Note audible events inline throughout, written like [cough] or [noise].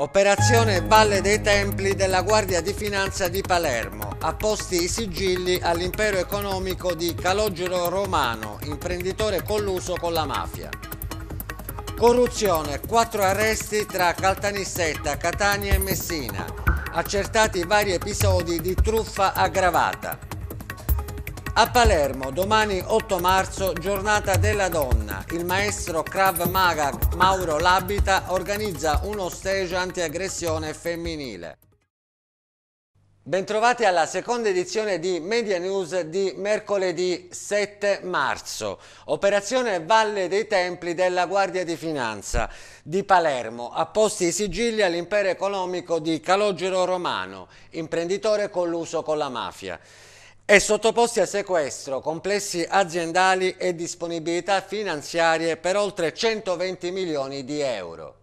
Operazione Valle dei Templi della Guardia di Finanza di Palermo. Apposti i sigilli all'impero economico di Calogero Romano, imprenditore colluso con la mafia. Corruzione, quattro arresti tra Caltanissetta, Catania e Messina. Accertati vari episodi di truffa aggravata. A Palermo, domani 8 marzo, giornata della donna. Il maestro Krav Maga Mauro Labita organizza uno stage antiaggressione femminile. Bentrovati alla seconda edizione di Media News di mercoledì 7 marzo. Operazione Valle dei Templi della Guardia di Finanza di Palermo. Apposti i sigilli all'impero economico di Calogero Romano, imprenditore colluso con la mafia e sottoposti a sequestro complessi aziendali e disponibilità finanziarie per oltre 120 milioni di euro.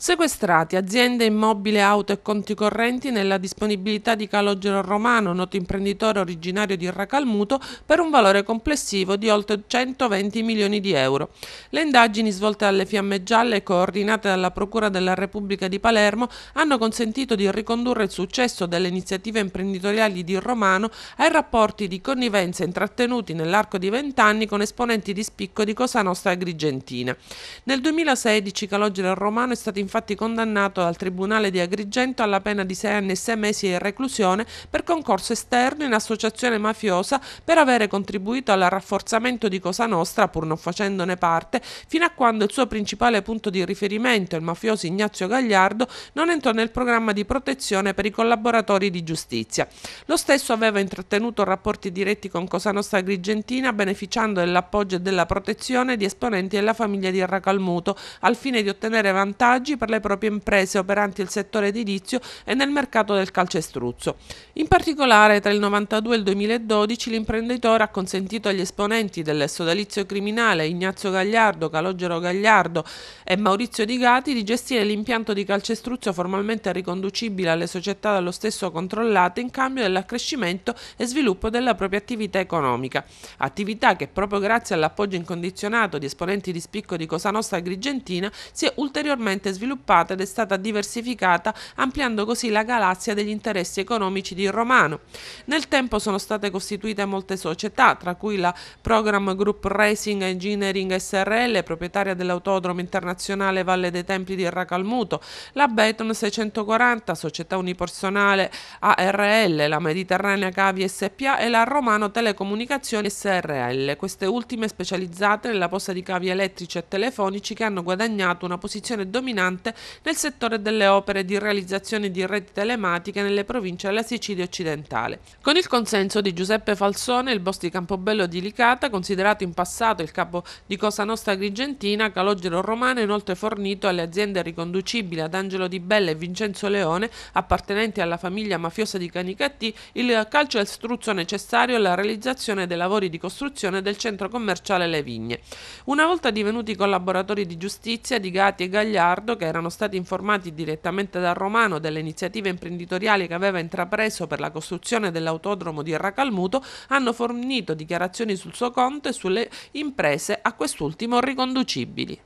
Sequestrati aziende, immobile, auto e conti correnti nella disponibilità di Calogero Romano, noto imprenditore originario di Racalmuto, per un valore complessivo di oltre 120 milioni di euro. Le indagini svolte dalle Fiamme Gialle, coordinate dalla Procura della Repubblica di Palermo, hanno consentito di ricondurre il successo delle iniziative imprenditoriali di Romano ai rapporti di connivenza intrattenuti nell'arco di vent'anni con esponenti di spicco di Cosa Nostra Agrigentina. Nel 2016 Calogero Romano è stato infatti condannato dal Tribunale di Agrigento alla pena di 6 anni e 6 mesi di reclusione per concorso esterno in associazione mafiosa per avere contribuito al rafforzamento di Cosa Nostra, pur non facendone parte, fino a quando il suo principale punto di riferimento, il mafioso Ignazio Gagliardo, non entrò nel programma di protezione per i collaboratori di giustizia. Lo stesso aveva intrattenuto rapporti diretti con Cosa Nostra Agrigentina, beneficiando dell'appoggio e della protezione di esponenti della famiglia di Racalmuto, al fine di ottenere vantaggi per le proprie imprese operanti nel settore edilizio e nel mercato del calcestruzzo. In particolare, tra il 92 e il 2012 l'imprenditore ha consentito agli esponenti del sodalizio criminale Ignazio Gagliardo, Calogero Gagliardo e Maurizio Di Gati di gestire l'impianto di calcestruzzo formalmente riconducibile alle società dallo stesso controllate in cambio dell'accrescimento e sviluppo della propria attività economica, attività che proprio grazie all'appoggio incondizionato di esponenti di spicco di Cosa Nostra Agrigentina si è ulteriormente sviluppata sviluppata ed è stata diversificata ampliando così la galassia degli interessi economici di Romano. Nel tempo sono state costituite molte società, tra cui la Program Group Racing Engineering SRL, proprietaria dell'autodromo internazionale Valle dei Templi di Racalmuto, la Beton 640, società unipersonale ARL, la Mediterranea Cavi SPA e la Romano Telecomunicazioni SRL, queste ultime specializzate nella posta di cavi elettrici e telefonici che hanno guadagnato una posizione dominante importante nel settore delle opere di realizzazione di reti telematiche nelle province della Sicilia occidentale. Con il consenso di Giuseppe Falsone, il boss di Campobello di Licata, considerato in passato il capo di Cosa Nostra Grigentina, Calogero Romano inoltre fornito alle aziende riconducibili ad Angelo Di Bella e Vincenzo Leone, appartenenti alla famiglia mafiosa di Canicattì, il calcio e struzzo necessario alla realizzazione dei lavori di costruzione del centro commerciale Le Vigne. Una volta divenuti collaboratori di giustizia, Di Gatti e Gagliardo, che erano stati informati direttamente da Romano delle iniziative imprenditoriali che aveva intrapreso per la costruzione dell'autodromo di Racalmuto, hanno fornito dichiarazioni sul suo conto e sulle imprese a quest'ultimo riconducibili.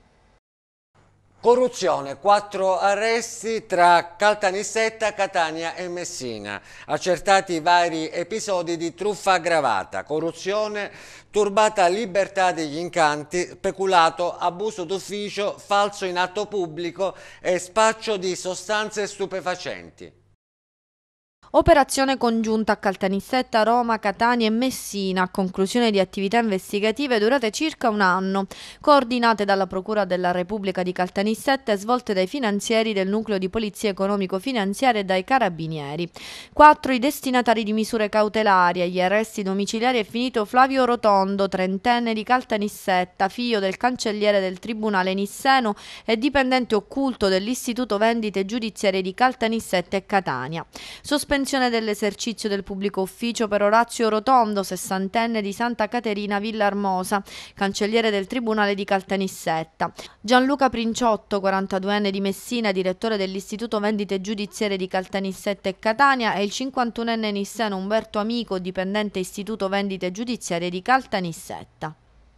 Corruzione, quattro arresti tra Caltanissetta, Catania e Messina. Accertati vari episodi di truffa aggravata, corruzione, turbata libertà degli incanti, peculato, abuso d'ufficio, falso in atto pubblico e spaccio di sostanze stupefacenti. Operazione congiunta a Caltanissetta, Roma, Catania e Messina, a conclusione di attività investigative durate circa un anno, coordinate dalla Procura della Repubblica di Caltanissetta e svolte dai finanzieri del Nucleo di Polizia Economico-Finanziaria e dai Carabinieri. 4. I destinatari di misure cautelari agli arresti domiciliari è finito Flavio Rotondo, trentenne di Caltanissetta, figlio del cancelliere del Tribunale Nisseno e dipendente occulto dell'Istituto Vendite Giudiziarie di Caltanissetta e Catania. Sospendiamo Sospensione dell'esercizio del pubblico ufficio per Orazio Rotondo, sessantenne di Santa Caterina Villarmosa, cancelliere del Tribunale di Caltanissetta. Gianluca Princiotto, 42enne di Messina, direttore dell'Istituto Vendite Giudiziarie di Caltanissetta e Catania e il 51enne nisseno Umberto Amico, dipendente Istituto Vendite Giudiziarie di Caltanissetta.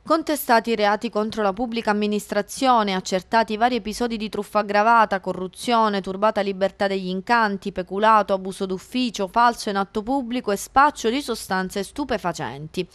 Contestati i reati contro la pubblica amministrazione, accertati vari episodi di truffa aggravata, corruzione, turbata libertà degli incanti, peculato, abuso d'ufficio, falso in atto pubblico e spaccio di sostanze stupefacenti.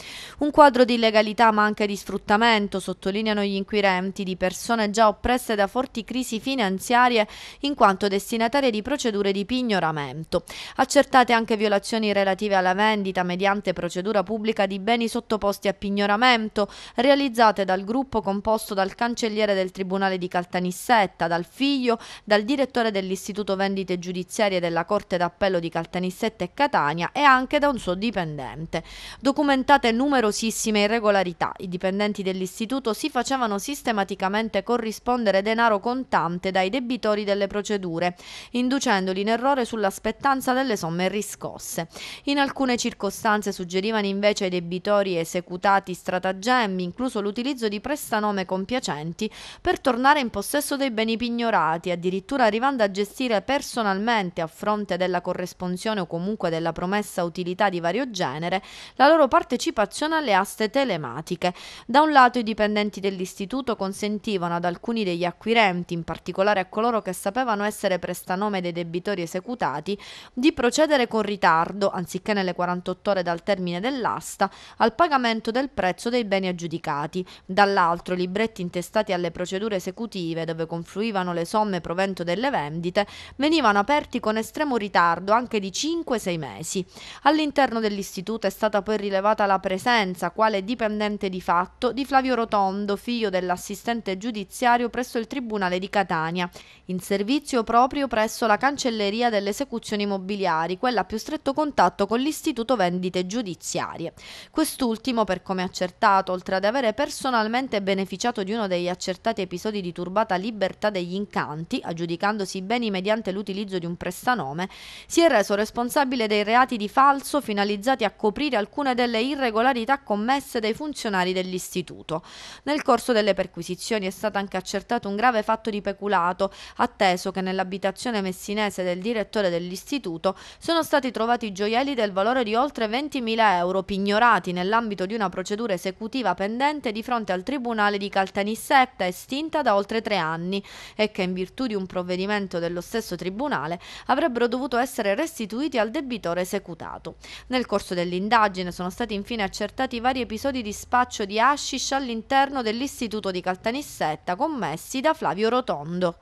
Un quadro di illegalità ma anche di sfruttamento, sottolineano gli inquirenti, di persone già oppresse da forti crisi finanziarie in quanto destinatarie di procedure di pignoramento. Accertate anche violazioni relative alla vendita mediante procedura pubblica di beni sottoposti a pignoramento, realizzate dal gruppo composto dal cancelliere del Tribunale di Caltanissetta, dal figlio, dal direttore dell'Istituto Vendite Giudiziarie della Corte d'Appello di Caltanissetta e Catania e anche da un suo dipendente. Documentate numerosissime irregolarità, i dipendenti dell'istituto si facevano sistematicamente corrispondere denaro contante dai debitori delle procedure, inducendoli in errore sull'aspettanza delle somme riscosse. In alcune circostanze suggerivano invece ai debitori esecutati stratagemmi incluso l'utilizzo di prestanome compiacenti, per tornare in possesso dei beni pignorati, addirittura arrivando a gestire personalmente, a fronte della corrispondenza o comunque della promessa utilità di vario genere, la loro partecipazione alle aste telematiche. Da un lato i dipendenti dell'istituto consentivano ad alcuni degli acquirenti, in particolare a coloro che sapevano essere prestanome dei debitori esecutati, di procedere con ritardo, anziché nelle 48 ore dal termine dell'asta, al pagamento del prezzo dei beni aggiudicati giustificati, dall'altro libretti intestati alle procedure esecutive dove confluivano le somme provento delle vendite venivano aperti con estremo ritardo anche di 5-6 mesi. All'interno dell'istituto è stata poi rilevata la presenza, quale dipendente di fatto, di Flavio Rotondo, figlio dell'assistente giudiziario presso il Tribunale di Catania, in servizio proprio presso la Cancelleria delle Esecuzioni Immobiliari, quella a più stretto contatto con l'Istituto Vendite Giudiziarie. Quest'ultimo, per come accertato, oltre ad avere personalmente beneficiato di uno degli accertati episodi di turbata libertà degli incanti, aggiudicandosi i beni mediante l'utilizzo di un prestanome, si è reso responsabile dei reati di falso finalizzati a coprire alcune delle irregolarità commesse dai funzionari dell'istituto. Nel corso delle perquisizioni è stato anche accertato un grave fatto di peculato, atteso che nell'abitazione messinese del direttore dell'istituto sono stati trovati gioielli del valore di oltre 20.000 euro pignorati nell'ambito di una procedura esecutiva pendente pendente di fronte al Tribunale di Caltanissetta, estinta da oltre tre anni, e che in virtù di un provvedimento dello stesso Tribunale avrebbero dovuto essere restituiti al debitore esecutato. Nel corso dell'indagine sono stati infine accertati vari episodi di spaccio di hashish all'interno dell'istituto di Caltanissetta commessi da Flavio Rotondo.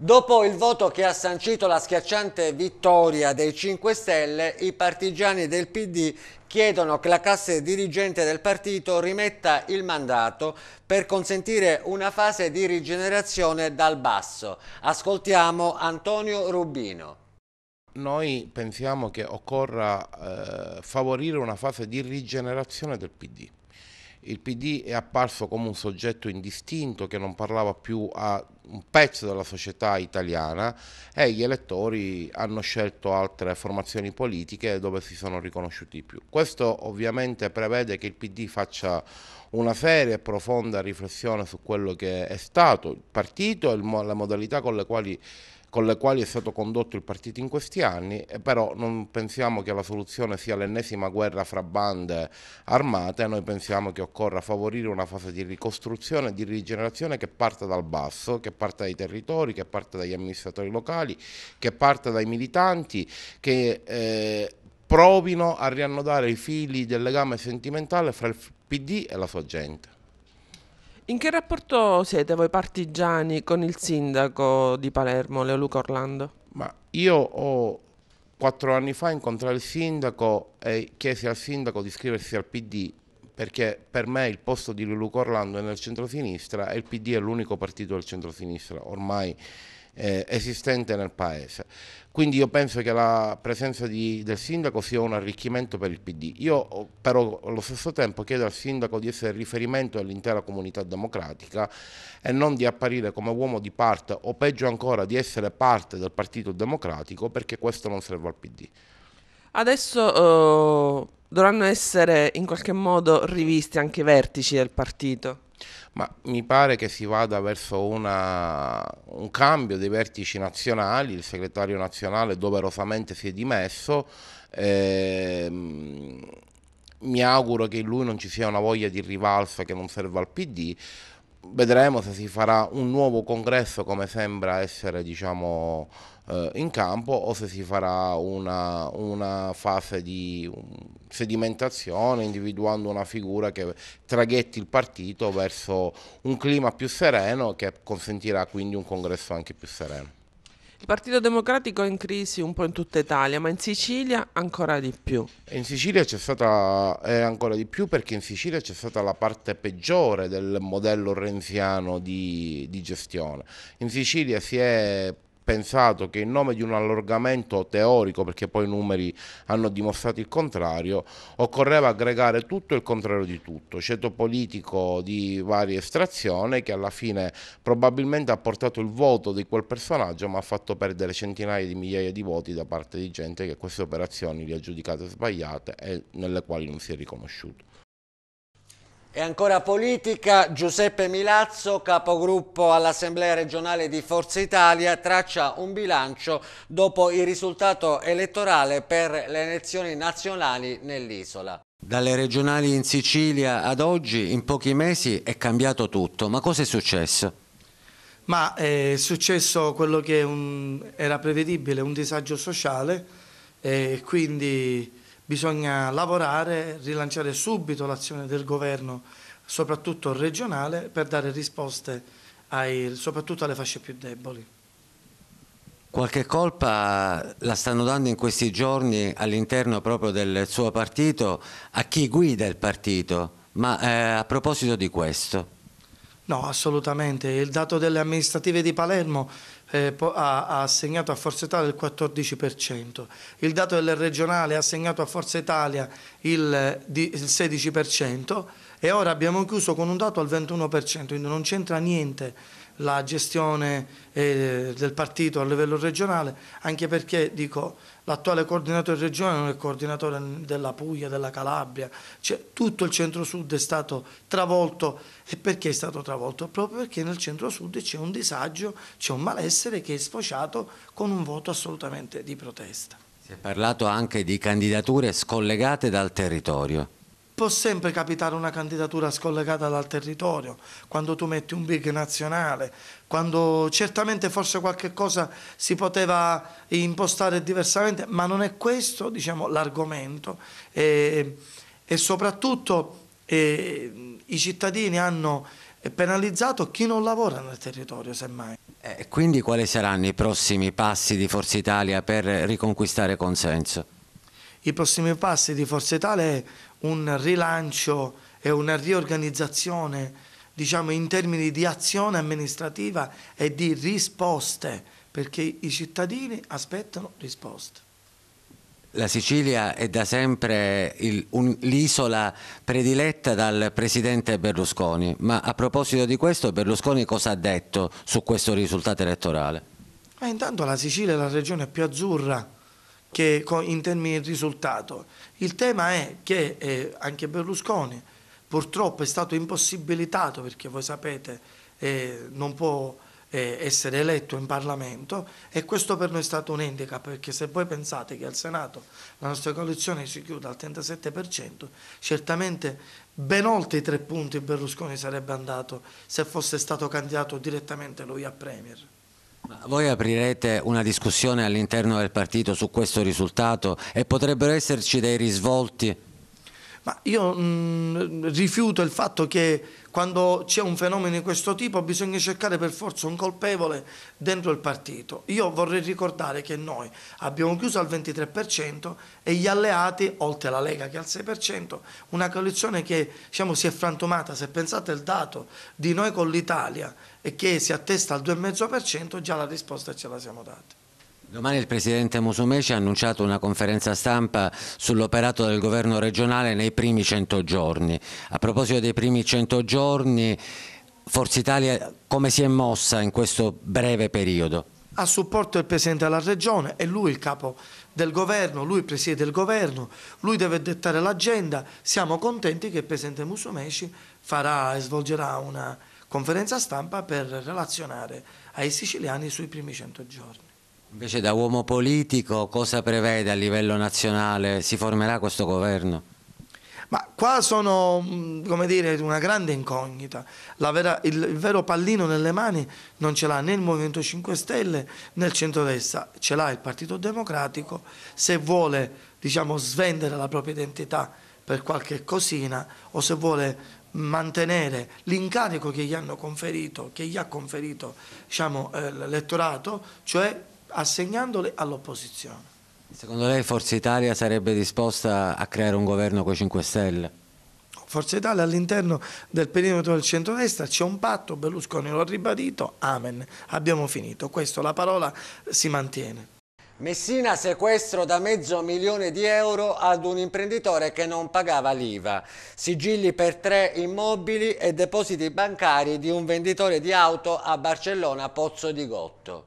Dopo il voto che ha sancito la schiacciante vittoria dei 5 Stelle, i partigiani del PD chiedono che la classe dirigente del partito rimetta il mandato per consentire una fase di rigenerazione dal basso. Ascoltiamo Antonio Rubino noi pensiamo che occorra eh, favorire una fase di rigenerazione del PD. Il PD è apparso come un soggetto indistinto che non parlava più a un pezzo della società italiana e gli elettori hanno scelto altre formazioni politiche dove si sono riconosciuti più. Questo ovviamente prevede che il PD faccia una seria e profonda riflessione su quello che è stato il partito e le modalità con le quali con le quali è stato condotto il partito in questi anni, però non pensiamo che la soluzione sia l'ennesima guerra fra bande armate, noi pensiamo che occorra favorire una fase di ricostruzione, e di rigenerazione che parta dal basso, che parta dai territori, che parta dagli amministratori locali, che parta dai militanti, che eh, provino a riannodare i fili del legame sentimentale fra il PD e la sua gente. In che rapporto siete voi partigiani con il sindaco di Palermo, Leoluca Orlando? Ma io ho quattro anni fa incontrai il sindaco e chiesi al sindaco di iscriversi al PD perché per me il posto di Leoluca Orlando è nel centro-sinistra e il PD è l'unico partito del centro-sinistra. ormai eh, esistente nel Paese. Quindi io penso che la presenza di, del sindaco sia un arricchimento per il PD. Io però allo stesso tempo chiedo al sindaco di essere riferimento all'intera comunità democratica e non di apparire come uomo di parte o peggio ancora di essere parte del Partito Democratico perché questo non serve al PD. Adesso eh, dovranno essere in qualche modo rivisti anche i vertici del partito ma mi pare che si vada verso una, un cambio dei vertici nazionali, il segretario nazionale doverosamente si è dimesso. Ehm, mi auguro che in lui non ci sia una voglia di rivalsa che non serva al PD vedremo se si farà un nuovo congresso come sembra essere diciamo, eh, in campo o se si farà una, una fase di um, sedimentazione individuando una figura che traghetti il partito verso un clima più sereno che consentirà quindi un congresso anche più sereno. Il Partito Democratico è in crisi un po' in tutta Italia, ma in Sicilia ancora di più. In Sicilia c'è stata eh, ancora di più perché in Sicilia c'è stata la parte peggiore del modello renziano di, di gestione. In Sicilia si è pensato che in nome di un allargamento teorico, perché poi i numeri hanno dimostrato il contrario, occorreva aggregare tutto il contrario di tutto, ceto politico di varia estrazione che alla fine probabilmente ha portato il voto di quel personaggio ma ha fatto perdere centinaia di migliaia di voti da parte di gente che queste operazioni le ha giudicate sbagliate e nelle quali non si è riconosciuto. E ancora politica, Giuseppe Milazzo, capogruppo all'Assemblea regionale di Forza Italia, traccia un bilancio dopo il risultato elettorale per le elezioni nazionali nell'isola. Dalle regionali in Sicilia ad oggi, in pochi mesi, è cambiato tutto. Ma cosa è successo? Ma eh, è successo quello che un, era prevedibile, un disagio sociale, e quindi bisogna lavorare, rilanciare subito l'azione del governo, soprattutto regionale, per dare risposte ai, soprattutto alle fasce più deboli. Qualche colpa la stanno dando in questi giorni all'interno proprio del suo partito a chi guida il partito, ma eh, a proposito di questo? No, assolutamente. Il dato delle amministrative di Palermo eh, ha, ha assegnato a Forza Italia il 14%, il dato del regionale ha assegnato a Forza Italia il, eh, il 16% e ora abbiamo chiuso con un dato al 21%, quindi non c'entra niente la gestione eh, del partito a livello regionale, anche perché dico l'attuale coordinatore regionale non è coordinatore della Puglia, della Calabria, cioè, tutto il centro-sud è stato travolto e perché è stato travolto? Proprio perché nel centro-sud c'è un disagio, c'è un malessere che è sfociato con un voto assolutamente di protesta. Si è parlato anche di candidature scollegate dal territorio. Può sempre capitare una candidatura scollegata dal territorio, quando tu metti un big nazionale, quando certamente forse qualche cosa si poteva impostare diversamente, ma non è questo diciamo, l'argomento e, e, soprattutto e, i cittadini hanno penalizzato chi non lavora nel territorio semmai. Eh, e quindi quali saranno i prossimi passi di Forza Italia per riconquistare consenso? I prossimi passi di Forza Italia è un rilancio e una riorganizzazione diciamo, in termini di azione amministrativa e di risposte, perché i cittadini aspettano risposte. La Sicilia è da sempre l'isola prediletta dal presidente Berlusconi, ma a proposito di questo Berlusconi cosa ha detto su questo risultato elettorale? Ma ah, intanto la Sicilia è la regione più azzurra che in termini di risultato. Il tema è che eh, anche Berlusconi purtroppo è stato impossibilitato perché voi sapete eh, non può eh, essere eletto in Parlamento e questo per noi è stato un handicap perché se voi pensate che al Senato la nostra coalizione si chiude al 37% certamente ben oltre i tre punti Berlusconi sarebbe andato se fosse stato candidato direttamente lui a Premier. Voi aprirete una discussione all'interno del partito su questo risultato e potrebbero esserci dei risvolti ma io mh, mm, rifiuto il fatto che quando c'è un fenomeno di questo tipo bisogna cercare per forza un colpevole dentro il partito. Io vorrei ricordare che noi abbiamo chiuso al 23% e gli alleati, oltre alla Lega che è al 6%, una coalizione che diciamo, si è frantumata, se pensate al dato di noi con l'Italia e che si attesta al 2,5%, già la risposta ce la siamo data. Domani il Presidente Musumeci ha annunciato una conferenza stampa sull'operato del governo regionale nei primi 100 giorni. A proposito dei primi 100 giorni, Forza Italia come si è mossa in questo breve periodo? A supporto del Presidente della Regione, è lui il capo del governo, lui presiede il governo, lui deve dettare l'agenda, siamo contenti che il Presidente Musumeci farà e svolgerà una conferenza stampa per relazionare ai siciliani sui primi 100 giorni. Invece da uomo politico cosa prevede a livello nazionale? Si formerà questo governo? Ma qua sono, mm, come dire, una grande incognita. Vera, il, il, vero pallino nelle mani non ce l'ha né il Movimento 5 Stelle né il centrodestra, ce l'ha il Partito Democratico se vuole, diciamo, svendere la propria identità per qualche cosina o se vuole mantenere l'incarico che gli hanno conferito, che gli ha conferito diciamo, eh, l'elettorato, cioè assegnandole all'opposizione. Secondo lei Forza Italia sarebbe disposta a creare un governo con i 5 Stelle? Forza Italia all'interno del perimetro del centrodestra c'è un patto, Berlusconi lo ha ribadito, amen, abbiamo finito, questo la parola si mantiene. Messina sequestro da mezzo milione di euro ad un imprenditore che non pagava l'IVA, sigilli per tre immobili e depositi bancari di un venditore di auto a Barcellona Pozzo di Gotto.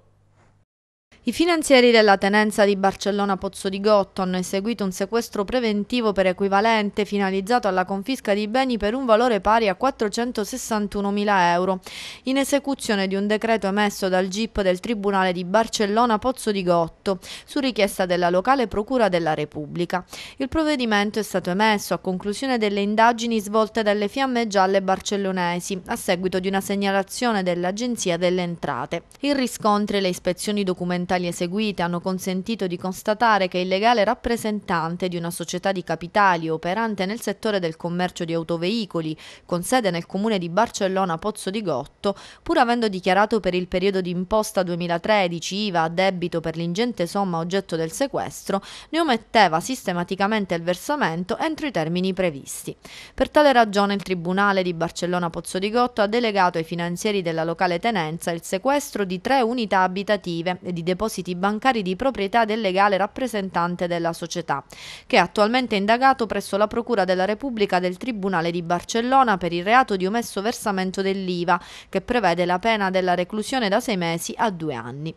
I finanzieri della tenenza di Barcellona Pozzo di Gotto hanno eseguito un sequestro preventivo per equivalente finalizzato alla confisca di beni per un valore pari a 461.000 euro, in esecuzione di un decreto emesso dal GIP del Tribunale di Barcellona Pozzo di Gotto, su richiesta della locale Procura della Repubblica. Il provvedimento è stato emesso a conclusione delle indagini svolte dalle Fiamme Gialle barcellonesi, a seguito di una segnalazione dell'Agenzia delle Entrate. I riscontri e le ispezioni documentali documentali eseguite hanno consentito di constatare che il legale rappresentante di una società di capitali operante nel settore del commercio di autoveicoli, con sede nel comune di Barcellona Pozzo di Gotto, pur avendo dichiarato per il periodo di imposta 2013 IVA a debito per l'ingente somma oggetto del sequestro, ne ometteva sistematicamente il versamento entro i termini previsti. Per tale ragione il Tribunale di Barcellona Pozzo di Gotto ha delegato ai finanzieri della locale tenenza il sequestro di tre unità abitative e di depositi depositi bancari di proprietà del legale rappresentante della società, che è attualmente indagato presso la Procura della Repubblica del Tribunale di Barcellona per il reato di omesso versamento dell'IVA, che prevede la pena della reclusione da sei mesi a due anni.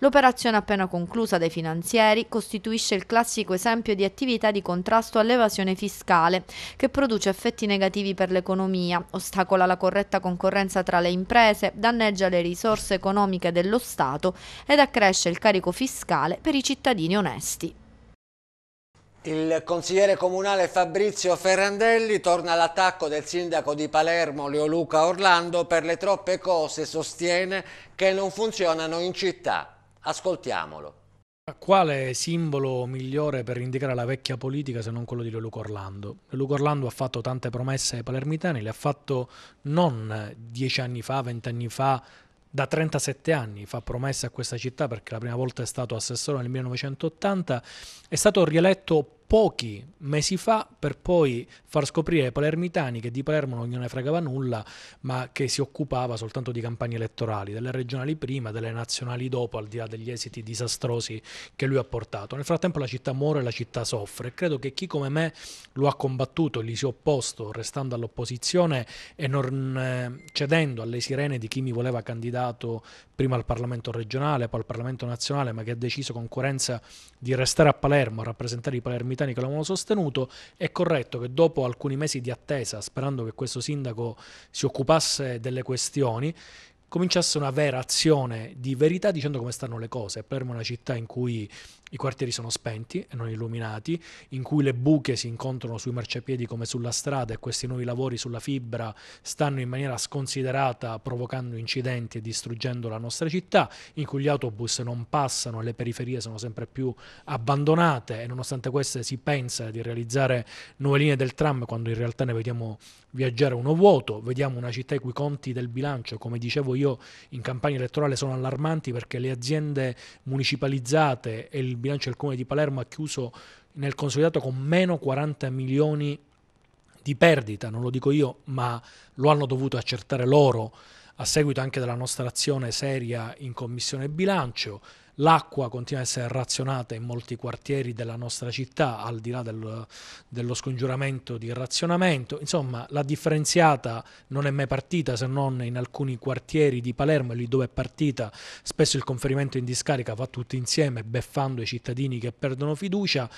L'operazione appena conclusa dai finanzieri costituisce il classico esempio di attività di contrasto all'evasione fiscale, che produce effetti negativi per l'economia, ostacola la corretta concorrenza tra le imprese, danneggia le risorse economiche dello Stato ed accresce il carico fiscale per i cittadini onesti. Il consigliere comunale Fabrizio Ferrandelli torna all'attacco del sindaco di Palermo Leo Luca Orlando per le troppe cose sostiene che non funzionano in città. Ascoltiamolo. Quale simbolo migliore per indicare la vecchia politica se non quello di Leoluco Orlando? Leoluco Orlando ha fatto tante promesse ai palermitani, le ha fatto non dieci anni fa, vent'anni fa, da 37 anni fa promesse a questa città perché la prima volta è stato assessore nel 1980, è stato rieletto pochi mesi fa per poi far scoprire ai palermitani che di Palermo non gliene fregava nulla, ma che si occupava soltanto di campagne elettorali, delle regionali prima, delle nazionali dopo, al di là degli esiti disastrosi che lui ha portato. Nel frattempo la città muore, e la città soffre credo che chi come me lo ha combattuto, gli si è opposto restando all'opposizione e non eh, cedendo alle sirene di chi mi voleva candidato prima al Parlamento regionale, poi al Parlamento nazionale, ma che ha deciso con coerenza di restare a Palermo a rappresentare i palermitani britanniche l'avevano sostenuto, è corretto che dopo alcuni mesi di attesa, sperando che questo sindaco si occupasse delle questioni, cominciasse una vera azione di verità dicendo come stanno le cose. Palermo è una città in cui i quartieri sono spenti e non illuminati, in cui le buche si incontrano sui marciapiedi come sulla strada e questi nuovi lavori sulla fibra stanno in maniera sconsiderata provocando incidenti e distruggendo la nostra città, in cui gli autobus non passano e le periferie sono sempre più abbandonate e nonostante queste si pensa di realizzare nuove linee del tram quando in realtà ne vediamo viaggiare uno vuoto, vediamo una città i cui conti del bilancio, come dicevo io, in campagna elettorale sono allarmanti perché le aziende municipalizzate e il bilancio del comune di Palermo ha chiuso nel consolidato con meno 40 milioni di perdita, non lo dico io, ma lo hanno dovuto accertare loro a seguito anche della nostra azione seria in commissione bilancio. L'acqua continua a essere razionata in molti quartieri della nostra città, al di là del, dello scongiuramento di razionamento. Insomma, la differenziata non è mai partita se non in alcuni quartieri di Palermo, lì dove è partita spesso il conferimento in discarica va tutto insieme, beffando i cittadini che perdono fiducia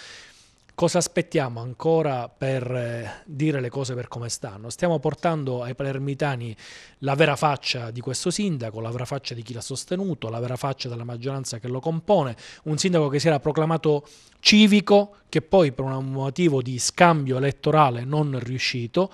cosa aspettiamo ancora per eh, dire le cose per come stanno? Stiamo portando ai palermitani la vera faccia di questo sindaco, la vera faccia di chi l'ha sostenuto, la vera faccia della maggioranza che lo compone, un sindaco che si era proclamato civico, che poi per un motivo di scambio elettorale non riuscito,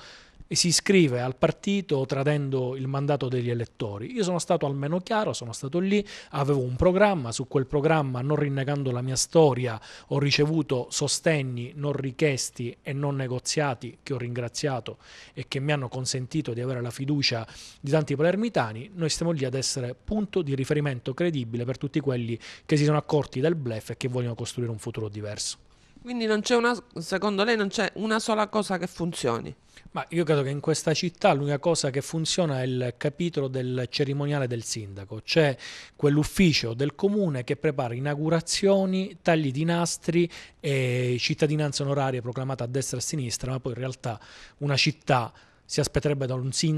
e si iscrive al partito tradendo il mandato degli elettori. Io sono stato almeno chiaro, sono stato lì, avevo un programma, su quel programma non rinnegando la mia storia ho ricevuto sostegni non richiesti e non negoziati che ho ringraziato e che mi hanno consentito di avere la fiducia di tanti palermitani, noi stiamo lì ad essere punto di riferimento credibile per tutti quelli che si sono accorti del blef e che vogliono costruire un futuro diverso. Quindi una, secondo lei non c'è una sola cosa che funzioni? Ma io credo che in questa città l'unica cosa che funziona è il capitolo del cerimoniale del sindaco, c'è cioè quell'ufficio del comune che prepara inaugurazioni, tagli di nastri e cittadinanza onoraria proclamata a destra e a sinistra, ma poi in realtà una città si aspetterebbe da un sindaco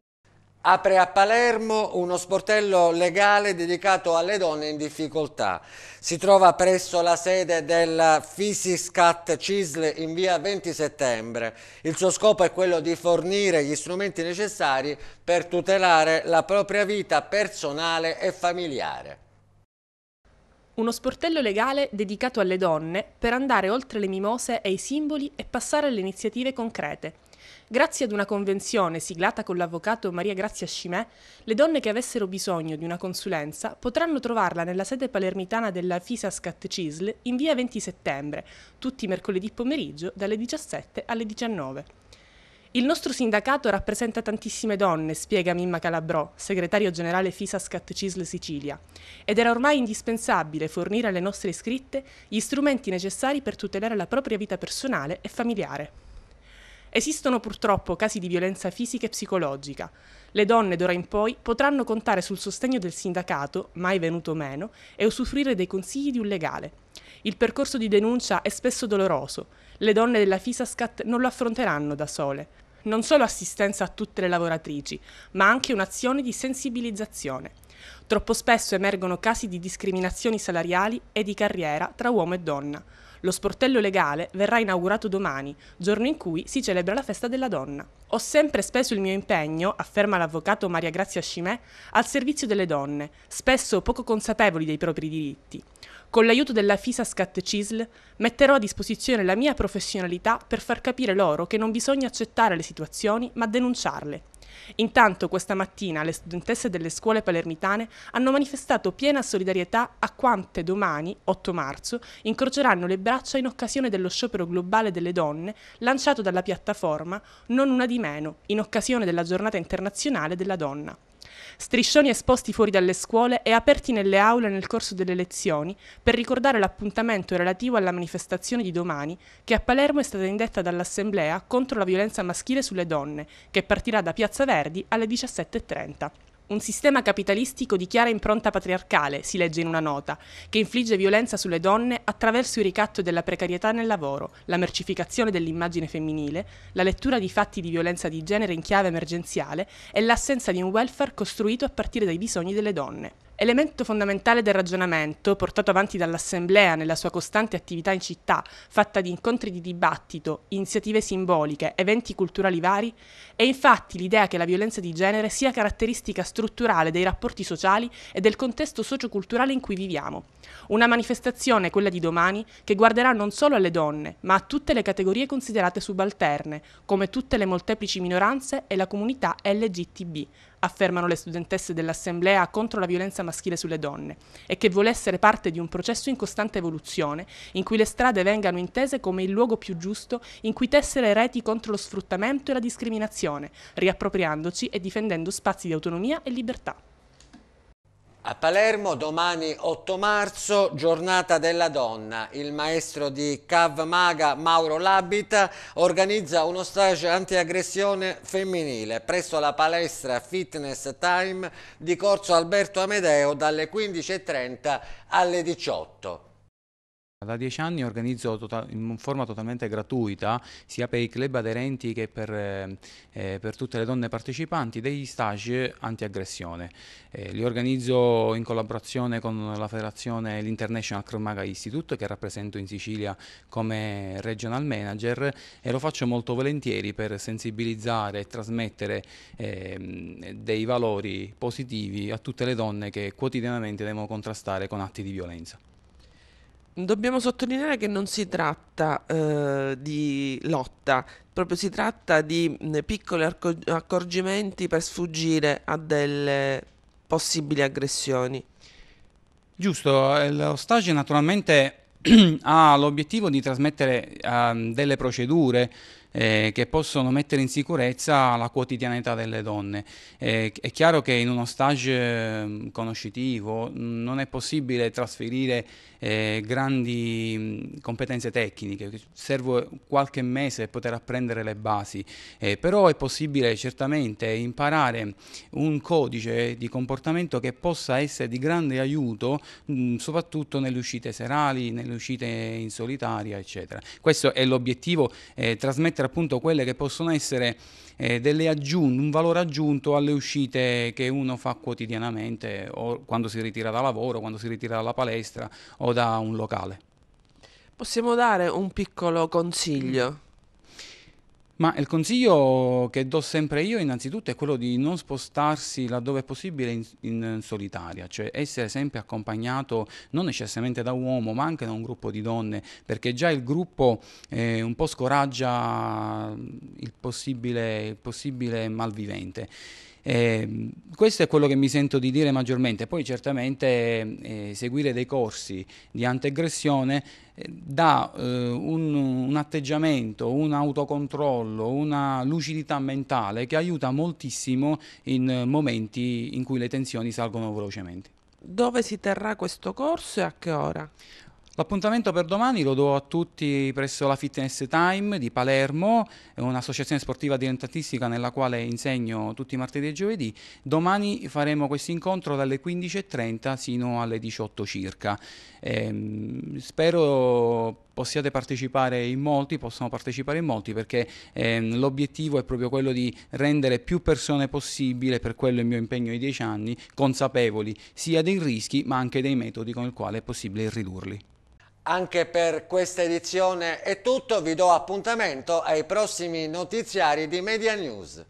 Apre a Palermo uno sportello legale dedicato alle donne in difficoltà. Si trova presso la sede della Fisiscat Cisle in via 20 settembre. Il suo scopo è quello di fornire gli strumenti necessari per tutelare la propria vita personale e familiare uno sportello legale dedicato alle donne per andare oltre le mimose e i simboli e passare alle iniziative concrete. Grazie ad una convenzione siglata con l'avvocato Maria Grazia Scimè, le donne che avessero bisogno di una consulenza potranno trovarla nella sede palermitana della FISASCAT CISL in via 20 settembre, tutti i mercoledì pomeriggio dalle 17 alle 19. Il nostro sindacato rappresenta tantissime donne, spiega Mimma Calabrò, segretario generale FISASCAT CISL Sicilia, ed era ormai indispensabile fornire alle nostre iscritte gli strumenti necessari per tutelare la propria vita personale e familiare. Esistono purtroppo casi di violenza fisica e psicologica. Le donne d'ora in poi potranno contare sul sostegno del sindacato, mai venuto meno, e usufruire dei consigli di un legale. Il percorso di denuncia è spesso doloroso. Le donne della FISASCAT non lo affronteranno da sole. Non solo assistenza a tutte le lavoratrici, ma anche un'azione di sensibilizzazione. Troppo spesso emergono casi di discriminazioni salariali e di carriera tra uomo e donna. Lo sportello legale verrà inaugurato domani, giorno in cui si celebra la festa della donna. Ho sempre speso il mio impegno, afferma l'avvocato Maria Grazia Scimè, al servizio delle donne, spesso poco consapevoli dei propri diritti. Con l'aiuto della FISA Scat CISL metterò a disposizione la mia professionalità per far capire loro che non bisogna accettare le situazioni ma denunciarle. Intanto questa mattina le studentesse delle scuole palermitane hanno manifestato piena solidarietà a quante domani, 8 marzo, incroceranno le braccia in occasione dello sciopero globale delle donne lanciato dalla piattaforma Non una di meno, in occasione della giornata internazionale della donna. Striscioni esposti fuori dalle scuole e aperti nelle aule nel corso delle lezioni per ricordare l'appuntamento relativo alla manifestazione di domani che a Palermo è stata indetta dall'Assemblea contro la violenza maschile sulle donne, che partirà da Piazza Verdi alle 17.30. Un sistema capitalistico di chiara impronta patriarcale, si legge in una nota, che infligge violenza sulle donne attraverso il ricatto della precarietà nel lavoro, la mercificazione dell'immagine femminile, la lettura di fatti di violenza di genere in chiave emergenziale e l'assenza di un welfare costruito a partire dai bisogni delle donne. Elemento fondamentale del ragionamento, portato avanti dall'Assemblea nella sua costante attività in città, fatta di incontri di dibattito, iniziative simboliche, eventi culturali vari, è infatti l'idea che la violenza di genere sia caratteristica strutturale dei rapporti sociali e del contesto socioculturale in cui viviamo. Una manifestazione, quella di domani, che guarderà non solo alle donne, ma a tutte le categorie considerate subalterne, come tutte le molteplici minoranze e la comunità LGTB, affermano le studentesse dell'Assemblea contro la violenza maschile sulle donne, e che vuole essere parte di un processo in costante evoluzione, in cui le strade vengano intese come il luogo più giusto in cui tessere reti contro lo sfruttamento e la discriminazione, riappropriandoci e difendendo spazi di autonomia e libertà. A Palermo domani 8 marzo, giornata della donna. Il maestro di Cav Maga Mauro Labita organizza uno stage antiaggressione femminile presso la palestra Fitness Time di Corso Alberto Amedeo dalle 15.30 alle 18.00. Da dieci anni organizzo in forma totalmente gratuita, sia per i club aderenti che per, eh, eh, per tutte le donne partecipanti, degli stage antiaggressione. Eh, li organizzo in collaborazione con la federazione, l'International Cromaga Institute, che rappresento in Sicilia come regional manager, e lo faccio molto volentieri per sensibilizzare e trasmettere eh, dei valori positivi a tutte le donne che quotidianamente devono contrastare con atti di violenza. Dobbiamo sottolineare che non si tratta eh, di lotta, proprio si tratta di mm, piccoli accorgimenti per sfuggire a delle possibili aggressioni. Giusto, eh, lo stage naturalmente [clears throat] ha l'obiettivo di trasmettere eh, delle procedure eh, che possono mettere in sicurezza la quotidianità delle donne. Eh, è chiaro che in uno stage ehm, conoscitivo mm, non è possibile trasferire eh, grandi mm, competenze tecniche, serve qualche mese per poter apprendere le basi, eh, però è possibile certamente imparare un codice di comportamento che possa essere di grande aiuto mh, mm, soprattutto nelle uscite serali, nelle uscite in solitaria eccetera. Questo è l'obiettivo, eh, trasmettere appunto quelle che possono essere eh, Aggiun- un valore aggiunto alle uscite che uno fa quotidianamente o quando si ritira da lavoro, quando si ritira dalla palestra o o da un locale. Possiamo dare un piccolo consiglio? Ma il consiglio che do sempre io innanzitutto è quello di non spostarsi laddove è possibile in, in, solitaria, cioè essere sempre accompagnato non necessariamente da un uomo ma anche da un gruppo di donne, perché già il gruppo eh, un po' scoraggia il possibile, il possibile malvivente. Eh, questo è quello che mi sento di dire maggiormente, poi certamente eh, seguire dei corsi di anteaggressione eh, dà eh, un, un, atteggiamento, un autocontrollo, una lucidità mentale che aiuta moltissimo in momenti in cui le tensioni salgono velocemente. Dove si terrà questo corso e a che ora? L'appuntamento per domani lo do a tutti presso la Fitness Time di Palermo, è un'associazione sportiva dilettantistica nella quale insegno tutti i martedì e giovedì. Domani faremo questo incontro dalle 15.30 sino alle 18 circa. Ehm, spero possiate partecipare in molti, possono partecipare in molti perché ehm, l'obiettivo è proprio quello di rendere più persone possibile, per quello il mio impegno di 10 anni, consapevoli sia dei rischi ma anche dei metodi con i quali è possibile ridurli. Anche per questa edizione è tutto, vi do appuntamento ai prossimi notiziari di Media News.